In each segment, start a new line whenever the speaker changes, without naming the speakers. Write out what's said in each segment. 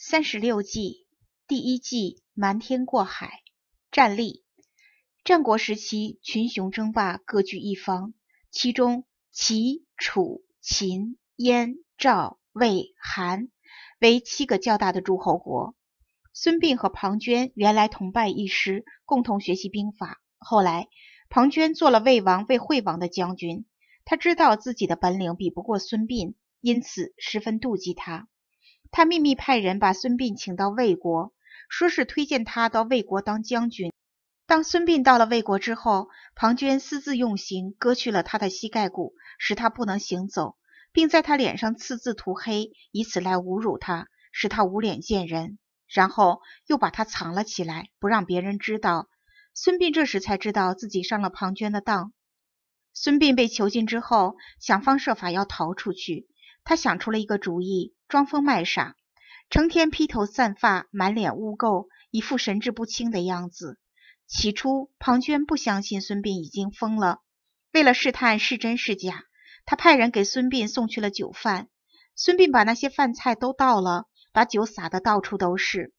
三十六计，第一计瞒天过海。战例：战国时期，群雄争霸，各据一方，其中齐、楚、秦、燕、赵、魏、韩为七个较大的诸侯国。孙膑和庞涓原来同拜一师，共同学习兵法。后来，庞涓做了魏王魏惠王的将军，他知道自己的本领比不过孙膑，因此十分妒忌他。他秘密派人把孙膑请到魏国，说是推荐他到魏国当将军。当孙膑到了魏国之后，庞涓私自用刑，割去了他的膝盖骨，使他不能行走，并在他脸上刺字涂黑，以此来侮辱他，使他无脸见人。然后又把他藏了起来，不让别人知道。孙膑这时才知道自己上了庞涓的当。孙膑被囚禁之后，想方设法要逃出去。他想出了一个主意。装疯卖傻，成天披头散发，满脸污垢，一副神志不清的样子。起初，庞涓不相信孙膑已经疯了。为了试探是真是假，他派人给孙膑送去了酒饭。孙膑把那些饭菜都倒了，把酒洒得到处都是。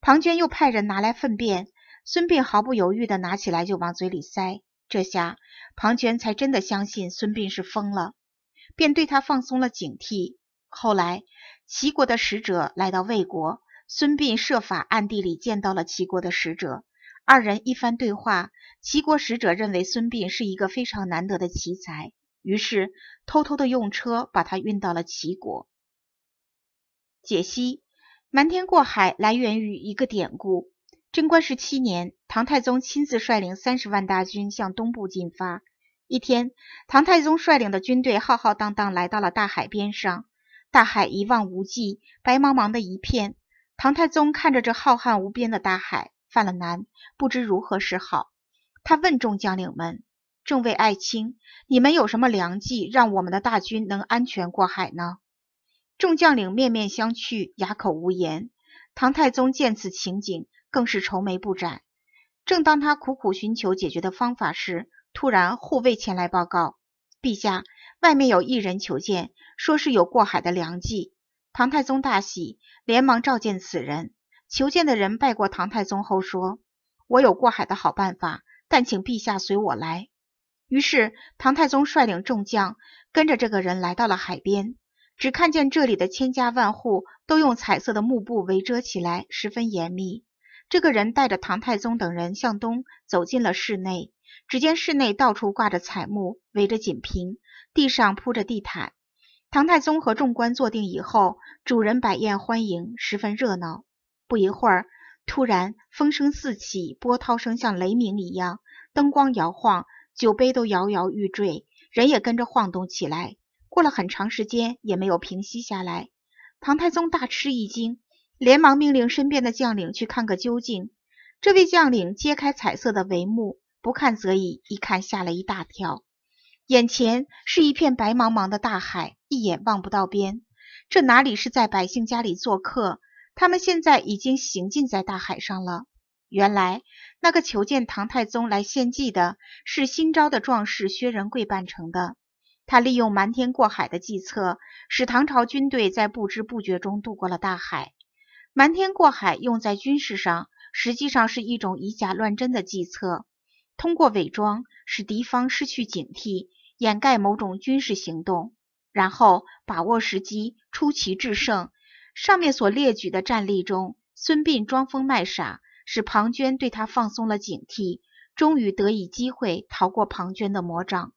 庞涓又派人拿来粪便，孙膑毫不犹豫地拿起来就往嘴里塞。这下，庞涓才真的相信孙膑是疯了，便对他放松了警惕。后来，齐国的使者来到魏国，孙膑设法暗地里见到了齐国的使者，二人一番对话，齐国使者认为孙膑是一个非常难得的奇才，于是偷偷的用车把他运到了齐国。解析：瞒天过海来源于一个典故。贞观十七年，唐太宗亲自率领三十万大军向东部进发。一天，唐太宗率领的军队浩浩荡荡来到了大海边上。大海一望无际，白茫茫的一片。唐太宗看着这浩瀚无边的大海，犯了难，不知如何是好。他问众将领们：“众位爱卿，你们有什么良计，让我们的大军能安全过海呢？”众将领面面相觑，哑口无言。唐太宗见此情景，更是愁眉不展。正当他苦苦寻求解决的方法时，突然护卫前来报告：“陛下。”外面有一人求见，说是有过海的良计。唐太宗大喜，连忙召见此人。求见的人拜过唐太宗后说：“我有过海的好办法，但请陛下随我来。”于是唐太宗率领众将跟着这个人来到了海边，只看见这里的千家万户都用彩色的幕布围遮起来，十分严密。这个人带着唐太宗等人向东走进了室内。只见室内到处挂着彩幕，围着锦屏，地上铺着地毯。唐太宗和众官坐定以后，主人摆宴欢迎，十分热闹。不一会儿，突然风声四起，波涛声像雷鸣一样，灯光摇晃，酒杯都摇摇欲坠，人也跟着晃动起来。过了很长时间也没有平息下来。唐太宗大吃一惊，连忙命令身边的将领去看个究竟。这位将领揭开彩色的帷幕。不看则已，一看吓了一大跳。眼前是一片白茫茫的大海，一眼望不到边。这哪里是在百姓家里做客？他们现在已经行进在大海上了。原来，那个求见唐太宗来献祭的是新招的壮士薛仁贵扮成的。他利用瞒天过海的计策，使唐朝军队在不知不觉中渡过了大海。瞒天过海用在军事上，实际上是一种以假乱真的计策。通过伪装使敌方失去警惕，掩盖某种军事行动，然后把握时机出奇制胜。上面所列举的战例中，孙膑装疯卖傻，使庞涓对他放松了警惕，终于得以机会逃过庞涓的魔掌。